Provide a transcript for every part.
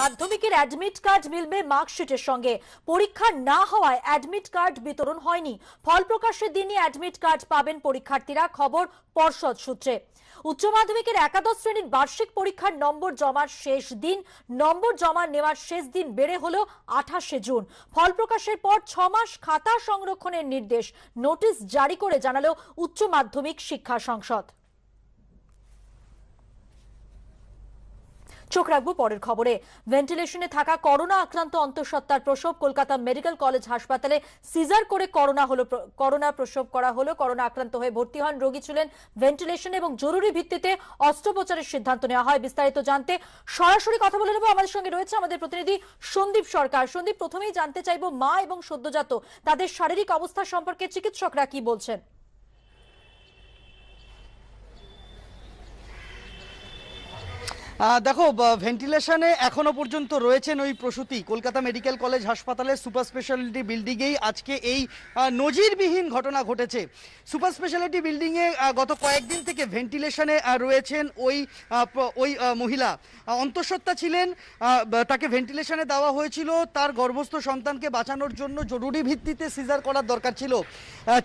মাধ্যমিকের admit card মিলবে মার্কশিটের সঙ্গে পরীক্ষা না হওয়ায় অ্যাডমিট কার্ড বিতরণ হয়নি ফল প্রকাশের দিনই অ্যাডমিট কার্ড পাবেন পরীক্ষার্থীরা খবর পর্ষদ সূত্রে উচ্চ মাধ্যমিকের একাদশ শ্রেণীর বার্ষিক পরীক্ষার নম্বর জমার শেষ দিন নম্বর জমা নেওয়ার শেষ দিন বেড়ে হল আঠাশে জুন ফল প্রকাশের পর ছ মাস খাতা সংরক্ষণের নির্দেশ নোটিশ জারি করে জানালো উচ্চ মাধ্যমিক শিক্ষা সংসদ চোখ রাখবো পরের খবরে ভেন্টিলেশনে থাকা করোনা আক্রান্ত অন্তঃসত্ত্বার প্রসব কলকাতা মেডিকেল কলেজ হাসপাতালে সিজার করে করোনা হলো করোনা প্রসব করা হলো করোনা আক্রান্ত হয়ে ভর্তি হন রোগী ছিলেন ভেন্টিলেশন এবং জরুরি ভিত্তিতে অস্ত্রোপচারের সিদ্ধান্ত নেওয়া হয় বিস্তারিত জানতে সরাসরি কথা বলে নেবো আমাদের সঙ্গে রয়েছে আমাদের প্রতিনিধি সন্দীপ সরকার সন্দীপ প্রথমেই জানতে চাইবো মা এবং সদ্যজাত তাদের শারীরিক অবস্থা সম্পর্কে চিকিৎসকরা কি বলছেন দেখো ভেন্টিলেশনে এখনো পর্যন্ত রয়েছেন ওই প্রসূতি কলকাতা মেডিকেল কলেজ হাসপাতালের সুপার স্পেশালিটি বিল্ডিংয়েই আজকে এই নজিরবিহীন ঘটনা ঘটেছে সুপার স্পেশালিটি বিল্ডিংয়ে গত কয়েকদিন থেকে ভেন্টিলেশনে রয়েছেন ওই ওই মহিলা অন্তঃসত্ত্বা ছিলেন তাকে ভেন্টিলেশনে দেওয়া হয়েছিল তার গর্ভস্থ সন্তানকে বাঁচানোর জন্য জরুরি ভিত্তিতে সিজার করার দরকার ছিল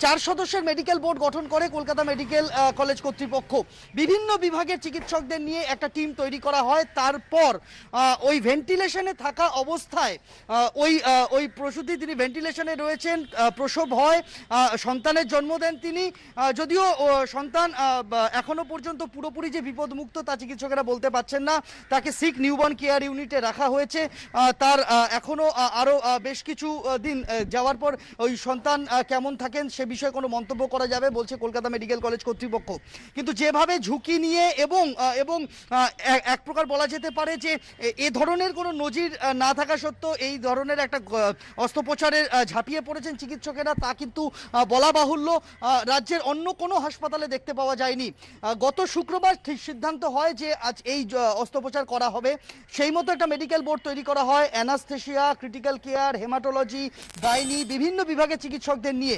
চার সদস্যের মেডিকেল বোর্ড গঠন করে কলকাতা মেডিকেল কলেজ কর্তৃপক্ষ বিভিন্ন বিভাগের চিকিৎসকদের নিয়ে একটা টিম তৈরি তৈরি করা হয় তারপর ওই ভেন্টিলেশনে থাকা অবস্থায় ওই ওই প্রসূতি তিনি ভেন্টিলেশনে রয়েছেন প্রসব হয় সন্তানের জন্ম দেন তিনি যদিও সন্তান এখনো পর্যন্ত পুরোপুরি যে বিপদমুক্ত তা চিকিৎসকেরা বলতে পারছেন না তাকে সিক নিউবর্ন কেয়ার ইউনিটে রাখা হয়েছে তার এখনো আরও বেশ কিছু দিন যাওয়ার পর ওই সন্তান কেমন থাকেন সে বিষয়ে কোনো মন্তব্য করা যাবে বলছে কলকাতা মেডিকেল কলেজ কর্তৃপক্ষ কিন্তু যেভাবে ঝুঁকি নিয়ে এবং এবং এক প্রকার বলা যেতে পারে যে এ ধরনের কোনো নজির না থাকা সত্ত্বেও এই ধরনের একটা অস্ত্রোপচারে ঝাঁপিয়ে পড়েছেন চিকিৎসকেরা তা কিন্তু বলা বাহুল্য রাজ্যের অন্য কোনো হাসপাতালে দেখতে পাওয়া যায়নি গত শুক্রবার ঠিক সিদ্ধান্ত হয় যে আজ এই অস্ত্রোপচার করা হবে সেই মতো একটা মেডিকেল বোর্ড তৈরি করা হয় anaesthesia critical care haematology gynae বিভিন্ন বিভাগে চিকিৎসকদের নিয়ে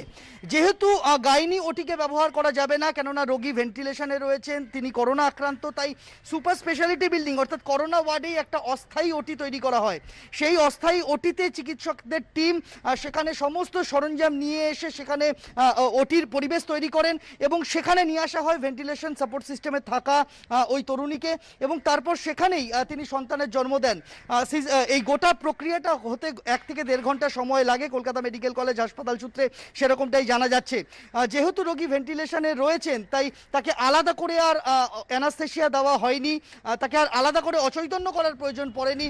যেহেতু গাইনি ওটিকে ব্যবহার করা যাবে না কেননা রোগী ভেন্টিলেশনে রয়েছেন তিনি করোনা আক্রান্ত তাই সুপার স্পেশালিটি কমিউনিটি বিল্ডিং অর্থাৎ করোনা ওয়ার্ডেই একটা অস্থায়ী ওটি তৈরি করা হয় সেই অস্থায়ী ওটিতে চিকিৎসকদের টিম সেখানে সমস্ত সরঞ্জাম নিয়ে এসে সেখানে ওটির পরিবেশ তৈরি করেন এবং সেখানে নিয়ে আসা হয় ভেন্টিলেশন সাপোর্ট সিস্টেমে থাকা ওই তরুণীকে এবং তারপর সেখানেই তিনি সন্তানের জন্ম দেন এই গোটা প্রক্রিয়াটা হতে এক থেকে দেড় ঘন্টা সময় লাগে কলকাতা মেডিকেল কলেজ হাসপাতাল সূত্রে সেরকমটাই জানা যাচ্ছে যেহেতু রোগী ভেন্টিলেশনে রয়েছেন তাই তাকে আলাদা করে আর অ্যানাস্থেশিয়া দেওয়া হয়নি তাকে তাকে আর আলাদা করে অচৈতন্য করার প্রয়োজন পড়েনি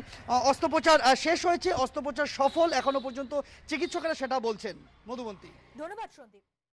অস্ত্রোপচার শেষ হয়েছে অস্ত্রোপচার সফল এখনো পর্যন্ত চিকিৎসকেরা সেটা বলছেন মধুবন্তী ধন্যবাদ সন্দীপ